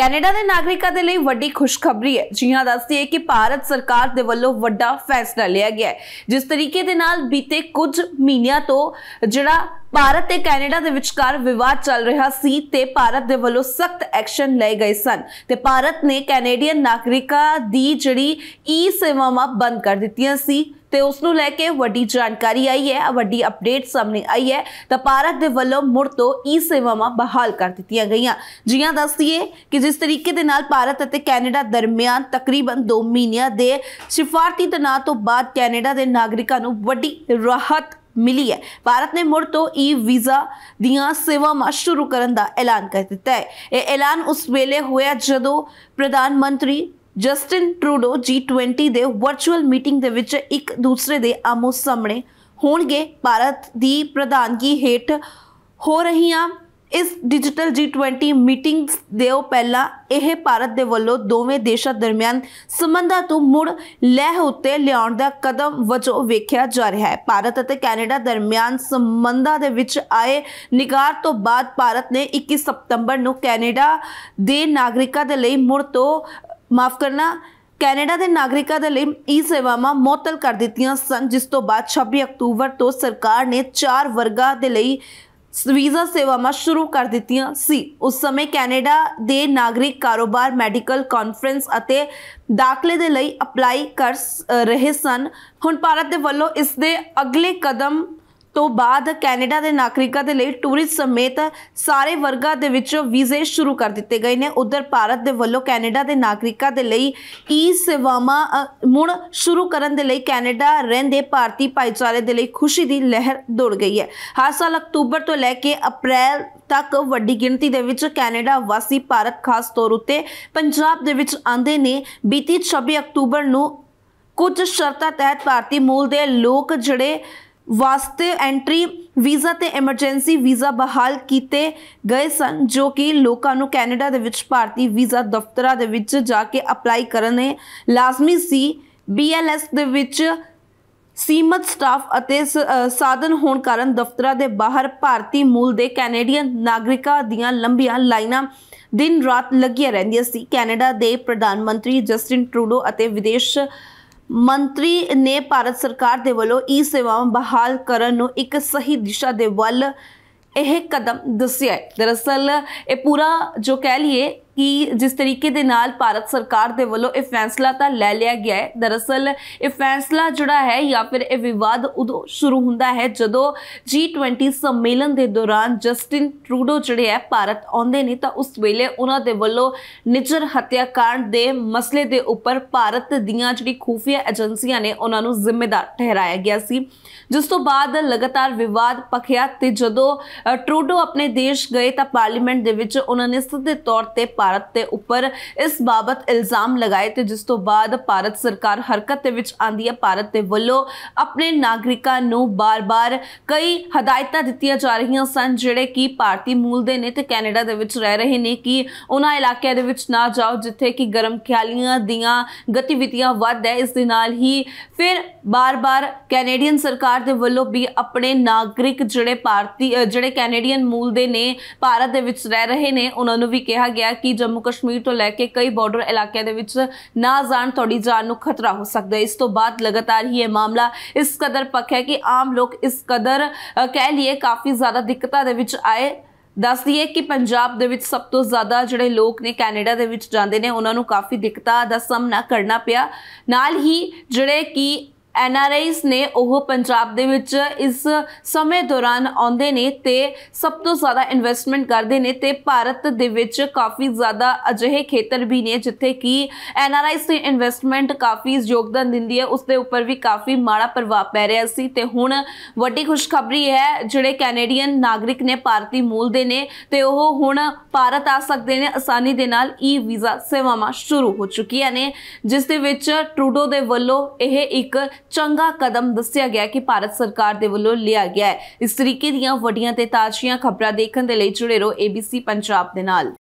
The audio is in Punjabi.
ਕੈਨੇਡਾ ਦੇ ਨਾਗਰਿਕਾਂ ਦੇ ਲਈ ਵੱਡੀ ਖੁਸ਼ਖਬਰੀ ਹੈ ਜੀ ਹਾਂ ਦੱਸਦੀ ਹੈ ਕਿ ਭਾਰਤ ਸਰਕਾਰ ਦੇ ਵੱਲੋਂ ਵੱਡਾ ਫੈਸਲਾ ਲਿਆ ਗਿਆ ਹੈ ਜਿਸ ਤਰੀਕੇ ਦੇ ਨਾਲ ਬੀਤੇ ਕੁਝ ਮਹੀਨਿਆਂ ਤੋਂ ਜਿਹੜਾ ਭਾਰਤ ਤੇ ਕੈਨੇਡਾ ਦੇ ਵਿਚਕਾਰ ਵਿਵਾਦ ਚੱਲ ਰਿਹਾ ਸੀ ਤੇ ਭਾਰਤ ਦੇ ਵੱਲੋਂ ਸਖਤ ਐਕਸ਼ਨ ਲਏ ਗਏ ਸਨ ਤੇ ਭਾਰਤ ਨੇ ਕੈਨੇਡੀਅਨ ਨਾਗਰਿਕਾਂ ਦੀ ਜਿਹੜੀ ਈ ਸੇਵਾਵਾਂ ਬੰਦ ਕਰ ਦਿੱਤੀਆਂ ਸੀ ਤੇ ਉਸ ਨੂੰ ਲੈ ਕੇ ਵੱਡੀ ਜਾਣਕਾਰੀ ਆਈ ਹੈ ਵੱਡੀ ਅਪਡੇਟ ਸਾਹਮਣੇ ਆਈ ਹੈ ਤਾਂ ਭਾਰਤ ਦੇ ਵੱਲੋਂ ਮੁੜ ਤੋਂ ਈ ਸੇਵਾਵਾਂ ਬਹਾਲ ਕਰ ਦਿੱਤੀਆਂ ਗਈਆਂ ਜੀਆਂ ਦੱਸ ਦਈਏ ਕਿ ਜਿਸ ਤਰੀਕੇ ਦੇ ਨਾਲ ਭਾਰਤ ਅਤੇ ਕੈਨੇਡਾ ਦਰਮਿਆਨ ਤਕਰੀਬਨ 2 ਮਹੀਨਿਆਂ ਦੇ ਸਿਫਾਰਤੀ ਤਨਾ ਤੋਂ ਬਾਅਦ ਕੈਨੇਡਾ ਦੇ ਨਾਗਰਿਕਾਂ ਨੂੰ ਵੱਡੀ ਰਾਹਤ ਮਿਲੀ ਹੈ ਭਾਰਤ ਨੇ ਮੁੜ ਤੋਂ ਈ ਵੀਜ਼ਾ ਦੀਆਂ ਸੇਵਾਵਾਂ ਸ਼ੁਰੂ ਕਰਨ ਦਾ ਐਲਾਨ ਕਰ ਦਿੱਤਾ ਹੈ ਇਹ ਐਲਾਨ ਉਸ ਵੇਲੇ ਹੋਇਆ ਜਦੋਂ ਪ੍ਰਧਾਨ ਮੰਤਰੀ ਜਸਟਿਨ ਟਰੂਡੋ G20 ਦੇ ਵਰਚੁਅਲ ਮੀਟਿੰਗ ਦੇ ਵਿੱਚ ਇੱਕ ਦੂਸਰੇ ਦੇ ਆਮੋ ਸਾਹਮਣੇ ਹੋਣਗੇ ਭਾਰਤ ਦੀ ਪ੍ਰਧਾਨਗੀ ਹੇਠ ਹੋ ਰਹੀਆਂ ਇਸ ਡਿਜੀਟਲ G20 ਮੀਟਿੰਗਸ ਦੇ ਉਹ ਪਹਿਲਾ ਇਹ ਭਾਰਤ ਦੇ ਵੱਲੋਂ ਦੋਵੇਂ ਦੇਸ਼ਾਂ ਦਰਮਿਆਨ ਸੰਬੰਧਾਂ ਤੋਂ ਮੁੜ ਲਹਿ ਉੱਤੇ ਲਿਆਉਣ ਦਾ ਕਦਮ ਵਜੋਂ ਵੇਖਿਆ ਜਾ ਰਿਹਾ ਹੈ ਭਾਰਤ ਅਤੇ ਕੈਨੇਡਾ ਦਰਮਿਆਨ ਸੰਬੰਧਾਂ ਦੇ ਵਿੱਚ ਆਏ ਨਿਗਾਰ ਤੋਂ ਬਾਅਦ ਭਾਰਤ ਨੇ 21 ਸਤੰਬਰ ਨੂੰ ਕੈਨੇਡਾ ਦੇ ਨਾਗਰਿਕਾਂ ਦੇ ਲਈ ਮੁੜ ਤੋਂ ਮਾਫ ਕਰਨਾ ਕੈਨੇਡਾ ਦੇ ਨਾਗਰਿਕਾਂ ਦੇ ਲਈ ਈ ਸੇਵਾਵਾਂ ਮੌਤਲ ਕਰ ਦਿੱਤੀਆਂ ਸਨ ਜਿਸ ਤੋਂ ਬਾਅਦ 26 ਅਕਤੂਬਰ ਤੋਂ ਸਰਕਾਰ ਨੇ ਚਾਰ ਵਰਗਾਂ ਦੇ ਲਈ ਵੀਜ਼ਾ ਸੇਵਾਵਾਂ ਸ਼ੁਰੂ ਕਰ ਦਿੱਤੀਆਂ ਸੀ ਉਸ ਸਮੇਂ ਕੈਨੇਡਾ ਦੇ ਨਾਗਰਿਕ ਕਾਰੋਬਾਰ ਮੈਡੀਕਲ ਕਾਨਫਰੰਸ ਅਤੇ ਦਾਖਲੇ ਦੇ ਲਈ ਅਪਲਾਈ ਕਰ ਰਹੇ ਸਨ ਹੁਣ ਭਾਰਤ ਦੇ ਵੱਲੋਂ ਇਸ ਦੇ ਅਗਲੇ ਕਦਮ ਤੋਂ ਬਾਅਦ ਕੈਨੇਡਾ ਦੇ ਨਾਗਰਿਕਾਂ ਦੇ ਲਈ ਟੂਰਿਸਟ ਸਮੇਤ ਸਾਰੇ ਵਰਗਾਂ ਦੇ ਵਿੱਚ ਵੀਜ਼ੇ ਸ਼ੁਰੂ ਕਰ ਦਿੱਤੇ ਗਏ ਨੇ ਉਧਰ ਭਾਰਤ ਦੇ ਵੱਲੋਂ ਕੈਨੇਡਾ ਦੇ ਨਾਗਰਿਕਾਂ ਦੇ ਲਈ ਈ ਸੇਵਾਵਾਂ ਮੁੜ ਸ਼ੁਰੂ ਕਰਨ ਦੇ ਲਈ ਕੈਨੇਡਾ ਰਹਿੰਦੇ ਭਾਰਤੀ ਭਾਈਚਾਰੇ ਦੇ ਲਈ ਖੁਸ਼ੀ ਦੀ ਲਹਿਰ ਦੌੜ ਗਈ ਹੈ ਹਰ ਸਾਲ ਅਕਤੂਬਰ ਤੋਂ ਲੈ ਕੇ ਅਪ੍ਰੈਲ ਤੱਕ ਵੱਡੀ ਗਿਣਤੀ ਦੇ ਵਿੱਚ ਕੈਨੇਡਾ ਵਾਸੀ ਭਾਰਤ ਖਾਸ ਤੌਰ ਉੱਤੇ ਪੰਜਾਬ ਦੇ ਵਿੱਚ ਆਂਦੇ ਨੇ ਬੀਤੀ 26 ਅਕਤੂਬਰ ਨੂੰ ਕੁਝ ਸ਼ਰਤਾਂ ਤਹਿਤ ਭਾਰਤੀ ਮੂਲ ਦੇ ਲੋਕ ਜਿਹੜੇ ਵਾਸਤੇ ਐਂਟਰੀ ਵੀਜ਼ਾ ਤੇ ਐਮਰਜੈਂਸੀ ਵੀਜ਼ਾ ਬਹਾਲ ਕੀਤੇ ਗਏ ਸਨ ਜੋ ਕਿ ਲੋਕਾਂ ਨੂੰ ਕੈਨੇਡਾ ਦੇ ਵਿੱਚ ਭਾਰਤੀ ਵੀਜ਼ਾ ਦਫ਼ਤਰਾਂ ਦੇ ਵਿੱਚ ਜਾ ਕੇ ਅਪਲਾਈ ਕਰਨੇ ਲਾਜ਼ਮੀ ਸੀ ਬੀਐਲਐਸ ਦੇ ਵਿੱਚ ਸੀਮਤ ਸਟਾਫ ਅਤੇ ਸਾਧਨ ਹੋਣ ਕਾਰਨ ਦਫ਼ਤਰਾਂ ਦੇ ਬਾਹਰ ਭਾਰਤੀ ਮੂਲ ਦੇ ਕੈਨੇਡੀਅਨ ਨਾਗਰਿਕਾਂ ਦੀਆਂ ਲੰਬੀਆਂ ਲਾਈਨਾਂ ਦਿਨ ਰਾਤ ਲੱਗੀਆਂ ਰਹਿੰਦੀਆਂ ਸੀ ਕੈਨੇਡਾ ਦੇ ਪ੍ਰਧਾਨ ਮੰਤਰੀ ਜਸਟਿਨ ਟਰੂਡੋ ਅਤੇ ਵਿਦੇਸ਼ ਮੰਤਰੀ ਨੇ ਭਾਰਤ ਸਰਕਾਰ ਦੇ ਵੱਲੋਂ ਈ ਸੇਵਾਵਾਂ ਬਹਾਲ ਕਰਨ ਨੂੰ ਇੱਕ ਸਹੀ ਦਿਸ਼ਾ ਦੇ ਵੱਲ ਇਹ ਕਦਮ ਦੱਸਿਆ ਹੈ ਦਰਅਸਲ ਇਹ ਪੂਰਾ ਜੋ ਕਹਿ ਲਈਏ ਕਿ ਜਿਸ ਤਰੀਕੇ ਦੇ ਨਾਲ ਭਾਰਤ ਸਰਕਾਰ ਦੇ ਵੱਲੋਂ ਇਹ ਫੈਸਲਾ ਤਾਂ ਲੈ ਲਿਆ ਗਿਆ ਹੈ ਦਰਅਸਲ ਇਹ ਫੈਸਲਾ ਜਿਹੜਾ ਹੈ ਜਾਂ ਫਿਰ ਇਹ ਵਿਵਾਦ ਉਦੋਂ ਸ਼ੁਰੂ ਹੁੰਦਾ ਹੈ ਜਦੋਂ G20 ਸੰਮੇਲਨ ਦੇ ਦੌਰਾਨ ਜਸਟਿਨ ਟਰੂਡੋ ਜਿਹੜੇ ਹੈ ਭਾਰਤ ਆਉਂਦੇ ਨੇ ਤਾਂ ਉਸ ਵੇਲੇ ਉਹਨਾਂ ਦੇ ਵੱਲੋਂ ਨਿਜਰ ਹੱਤਿਆਕਾਂਡ ਦੇ ਮਸਲੇ ਦੇ ਉੱਪਰ ਭਾਰਤ ਦੀਆਂ ਜਿਹੜੀ ਖੂਫੀਆ ਏਜੰਸੀਆਂ ਨੇ ਉਹਨਾਂ ਨੂੰ ਜ਼ਿੰਮੇਦਾਰ ਠਹਿਰਾਇਆ ਗਿਆ ਸੀ ਜਿਸ ਤੋਂ ਬਾਅਦ ਲਗਾਤਾਰ ਵਿਵਾਦ ਪਖਿਆ ਤੇ ਜਦੋਂ ਟਰੂਡੋ ਆਪਣੇ ਦੇਸ਼ ਗਏ ਤਾਂ ਪਾਰਲੀਮੈਂਟ ਦੇ ਵਿੱਚ ਉਹਨਾਂ ਨੇ ਸਿੱਧੇ ਤੌਰ ਤੇ ਭਾਰਤ ਤੇ ਉੱਪਰ ਇਸ ਬਾਬਤ ਇਲਜ਼ਾਮ ਲਗਾਏ ਤੇ ਜਿਸ ਤੋਂ ਬਾਅਦ ਭਾਰਤ ਸਰਕਾਰ ਹਰਕਤ ਦੇ ਵਿੱਚ ਆਂਦੀ ਹੈ ਭਾਰਤ ਦੇ ਵੱਲੋਂ ਆਪਣੇ ਨਾਗਰਿਕਾਂ ਨੂੰ ਬਾਰ-ਬਾਰ ਕਈ ਹਦਾਇਤਾਂ ਦਿੱਤੀਆਂ ਜਾ ਰਹੀਆਂ ਸਨ ਜਿਹੜੇ ਕਿ ਭਾਰਤੀ ਮੂਲ ਦੇ ਨੇ ਤੇ ਕੈਨੇਡਾ ਦੇ ਵਿੱਚ ਰਹਿ ਰਹੇ ਨੇ ਕਿ ਉਹਨਾਂ ਇਲਾਕਿਆਂ ਦੇ ਵਿੱਚ ਨਾ ਜਾਓ ਜਿੱਥੇ ਕਿ ਗਰਮ ਖਿਆਲੀਆਂ ਦੀਆਂ ਗਤੀਵਿਧੀਆਂ ਵੱਧ ਹੈ ਇਸ ਦੇ ਨਾਲ ਹੀ ਫਿਰ ਬਾਰ-ਬਾਰ ਕੈਨੇਡੀਅਨ ਸਰਕਾਰ ਦੇ ਵੱਲੋਂ ਵੀ ਆਪਣੇ ਨਾਗਰਿਕ ਜਿਹੜੇ ਭਾਰਤੀ ਜਿਹੜੇ ਕੈਨੇਡੀਅਨ ਮੂਲ ਦੇ ਨੇ ਭਾਰਤ ਦੇ ਵਿੱਚ ਰਹਿ ਰਹੇ ਨੇ ਉਹਨਾਂ ਨੂੰ ਵੀ ਕਿਹਾ ਗਿਆ ਕਿ ਕਿ ਜੰਮੂ ਕਸ਼ਮੀਰ ਤੋਂ ਲੈ ਕੇ ਕਈ ਬਾਰਡਰ ਇਲਾਕਿਆਂ ਦੇ ਵਿੱਚ ਨਾ ਜਾਣ ਤੁਹਾਡੀ ਜਾਨ ਨੂੰ ਖਤਰਾ ਹੋ ਸਕਦਾ ਹੈ ਇਸ ਤੋਂ ਬਾਅਦ ਲਗਾਤਾਰ ਹੀ ਇਹ ਮਾਮਲਾ ਇਸ ਕਦਰ ਪੱਕਾ ਹੈ ਕਿ ਆਮ ਲੋਕ ਇਸ ਕਦਰ ਕਹਿ ਲਈਏ ਕਾਫੀ ਜ਼ਿਆਦਾ ਦਿੱਕਤਾਂ ਦੇ ਵਿੱਚ ਆਏ ਦੱਸ ਦਈਏ ਕਿ ਪੰਜਾਬ ਦੇ ਵਿੱਚ ਸਭ ਤੋਂ ਜ਼ਿਆਦਾ ਜਿਹੜੇ ਲੋਕ ਨੇ ਕੈਨੇਡਾ ਦੇ ਵਿੱਚ ਜਾਂਦੇ ਨੇ ਉਹਨਾਂ ਨੂੰ ਕਾਫੀ ਦਿੱਕਤਾਂ ਦਾ ਸਾਹਮਣਾ ਕਰਨਾ ਪਿਆ ਨਾਲ ਹੀ ਜਿਹੜੇ ਕਿ ਐਨਆਰਆਈਸ ਨੇ ਉਹ ਪੰਜਾਬ ਦੇ ਵਿੱਚ ਇਸ ਸਮੇਂ ਦੌਰਾਨ ਆਉਂਦੇ ਨੇ ਤੇ ਸਭ ਤੋਂ ਜ਼ਿਆਦਾ ਇਨਵੈਸਟਮੈਂਟ ਕਰਦੇ ਨੇ ਤੇ ਭਾਰਤ ਦੇ ਵਿੱਚ ਕਾਫੀ ਜ਼ਿਆਦਾ ਅਜਿਹੇ ਖੇਤਰ ਵੀ ਨੇ ਜਿੱਥੇ ਕਿ ਐਨਆਰਆਈਸ ਦੀ ਇਨਵੈਸਟਮੈਂਟ ਕਾਫੀ ਯੋਗਦਾਨ ਦਿੰਦੀ ਹੈ ਉਸ ਦੇ ਉੱਪਰ ਵੀ ਕਾਫੀ ਮਾੜਾ ਪ੍ਰਭਾਵ ਪੈ ਰਿਹਾ ਸੀ ਤੇ ਹੁਣ ਵੱਡੀ ਖੁਸ਼ਖਬਰੀ ਹੈ ਜਿਹੜੇ ਕੈਨੇਡੀਅਨ ਨਾਗਰਿਕ ਨੇ ਭਾਰਤੀ ਮੂਲ ਦੇ ਨੇ ਤੇ ਉਹ ਹੁਣ ਭਾਰਤ ਆ ਸਕਦੇ ਨੇ ਆਸਾਨੀ ਦੇ ਨਾਲ ਈ ਵੀਜ਼ਾ ਸੇਵਾਵਾਂ ਸ਼ੁਰੂ ਹੋ ਚੁੱਕੀਆਂ ਨੇ ਜਿਸ ਦੇ ਵਿੱਚ ਟਰੂਡੋ ਦੇ ਵੱਲੋਂ ਇਹ ਇੱਕ ਚੰਗਾ ਕਦਮ ਦੱਸਿਆ ਗਿਆ ਕਿ ਭਾਰਤ ਸਰਕਾਰ ਦੇ ਵੱਲੋਂ ਲਿਆ ਗਿਆ ਹੈ ਇਸ ਤਰੀਕੇ ਦੀਆਂ ਵੱਡੀਆਂ ਤੇ ਤਾਜ਼ੀਆਂ ਖਬਰਾਂ ਦੇਖਣ ਦੇ ਲਈ ਜੁੜੇ ਰਹੋ ABC ਪੰਜਾਬ ਦੇ ਨਾਲ